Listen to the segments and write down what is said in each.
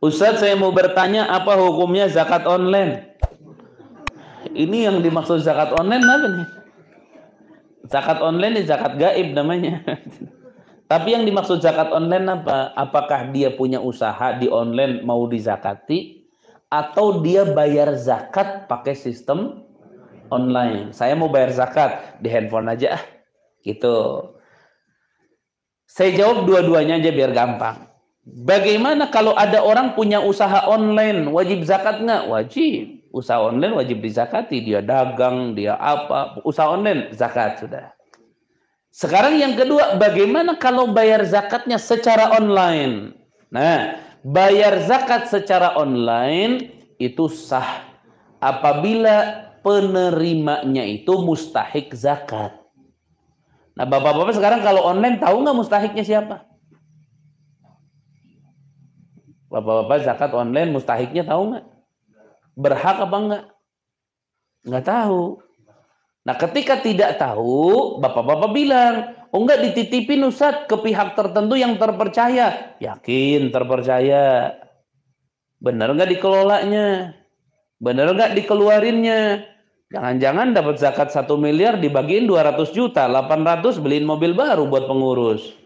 Ustadz saya mau bertanya apa hukumnya zakat online? Ini yang dimaksud zakat online apa nih? Zakat online ini ya zakat gaib namanya. Tapi yang dimaksud zakat online apa? Apakah dia punya usaha di online mau dizakati atau dia bayar zakat pakai sistem online? Saya mau bayar zakat di handphone aja Gitu. Saya jawab dua-duanya aja biar gampang. Bagaimana kalau ada orang punya usaha online, wajib zakat nggak? Wajib. Usaha online wajib dizakati. Dia dagang, dia apa? Usaha online zakat sudah. Sekarang yang kedua, bagaimana kalau bayar zakatnya secara online? Nah, bayar zakat secara online itu sah apabila penerimanya itu mustahik zakat. Nah, bapak-bapak sekarang kalau online tahu nggak mustahiknya siapa? Bapak-bapak zakat online mustahiknya tahu nggak? Berhak apa enggak? Nggak tahu. Nah ketika tidak tahu, bapak-bapak bilang, oh enggak dititipin nusat ke pihak tertentu yang terpercaya. Yakin terpercaya. Benar enggak dikelolanya? Benar enggak dikeluarinnya? Jangan-jangan dapat zakat satu miliar dibagiin 200 juta, 800 beliin mobil baru buat pengurus.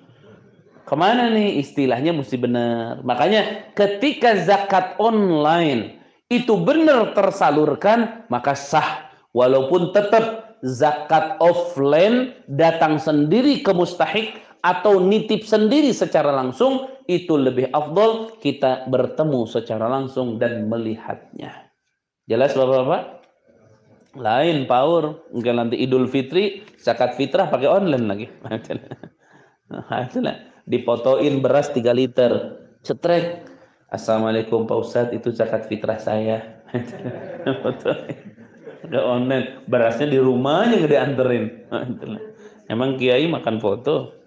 Kemana nih istilahnya mesti benar. Makanya ketika zakat online itu benar tersalurkan, maka sah. Walaupun tetap zakat offline datang sendiri ke mustahik atau nitip sendiri secara langsung, itu lebih afdol kita bertemu secara langsung dan melihatnya. Jelas Bapak-Bapak? Lain power, mungkin nanti Idul Fitri, zakat fitrah pakai online lagi. Nah, dipotoin beras 3 liter cetrek Assalamualaikum Pak Ustadz itu zakat fitrah saya nggak online berasnya di rumahnya gede anterin emang kiai makan foto